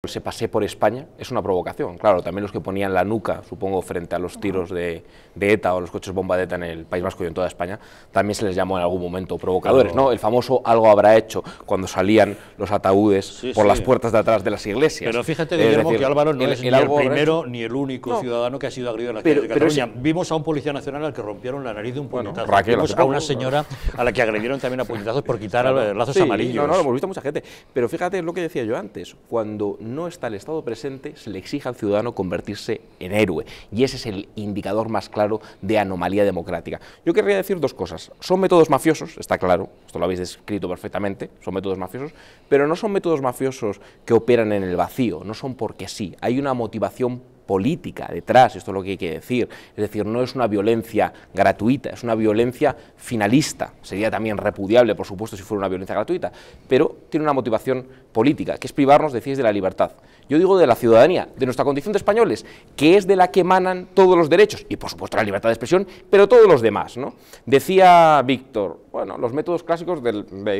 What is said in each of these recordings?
Pues se pasé por España es una provocación. Claro, también los que ponían la nuca, supongo, frente a los tiros de, ETA o los coches bomba de ETA en el País Vasco y en toda España, también se les llamó en algún momento provocadores, ¿no? El famoso algo habrá hecho cuando salían los ataúdes por las puertas de atrás de las iglesias. Pero fíjate, Guillermo, que Álvaro no es el primero ni el único ciudadano que ha sido agredido en la calle de Cataluña. Vimos a un policía nacional al que rompieron la nariz de un puñetazo. a una señora a la que agredieron también a puñetazos por quitar los lazos amarillos. No, no, lo hemos visto mucha gente. Pero fíjate, lo que decía yo antes, cuando no está el Estado presente, se le exige al ciudadano convertirse en héroe. Y ese es el indicador más claro de anomalía democrática. Yo querría decir dos cosas. Son métodos mafiosos, está claro, esto lo habéis descrito perfectamente, son métodos mafiosos, pero no son métodos mafiosos que operan en el vacío, no son porque sí. Hay una motivación política detrás, esto es lo que hay que decir. Es decir, no es una violencia gratuita, es una violencia finalista. Sería también repudiable, por supuesto, si fuera una violencia gratuita, pero tiene una motivación política, que es privarnos, decís, de la libertad. Yo digo de la ciudadanía, de nuestra condición de españoles, que es de la que emanan todos los derechos, y por supuesto la libertad de expresión, pero todos los demás. ¿no? Decía Víctor, bueno, los métodos clásicos del, de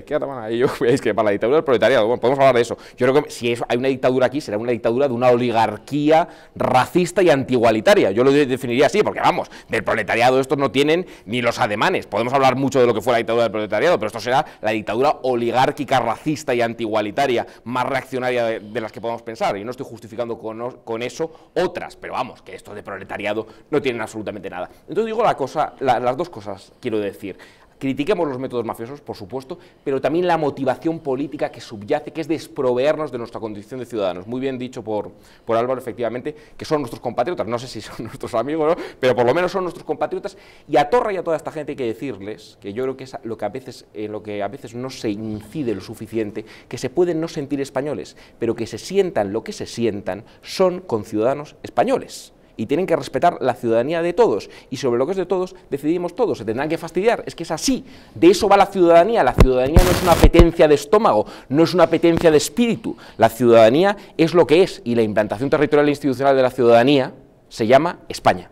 ahí yo, veis que para la dictadura del proletariado, bueno, podemos hablar de eso. Yo creo que si hay una dictadura aquí, será una dictadura de una oligarquía racista y antigualitaria. Yo lo definiría así, porque vamos, del proletariado estos no tienen ni los ademanes. Podemos hablar mucho de lo que fue la dictadura del proletariado, pero esto será la dictadura oligárquica, racista y antigualitaria, más reaccionaria de, las que podamos pensar. Y no estoy justificando con, eso otras, pero vamos, que estos de proletariado no tienen absolutamente nada. Entonces digo la cosa, las dos cosas quiero decir. Critiquemos los métodos mafiosos, por supuesto, pero también la motivación política que subyace, que es desproveernos de nuestra condición de ciudadanos. Muy bien dicho por, por Álvaro, efectivamente, que son nuestros compatriotas, no sé si son nuestros amigos, ¿no? pero por lo menos son nuestros compatriotas. Y a Torra y a toda esta gente hay que decirles, que yo creo que es lo que a veces, lo que a veces no se incide lo suficiente, que se pueden no sentir españoles, pero que se sientan lo que se sientan, son conciudadanos españoles y tienen que respetar la ciudadanía de todos. Y sobre lo que es de todos, decidimos todos. Se tendrán que fastidiar. Es que es así. De eso va la ciudadanía. La ciudadanía no es una apetencia de estómago, no es una apetencia de espíritu. La ciudadanía es lo que es. Y la implantación territorial e institucional de la ciudadanía se llama España.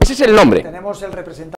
Ese es el nombre. Tenemos el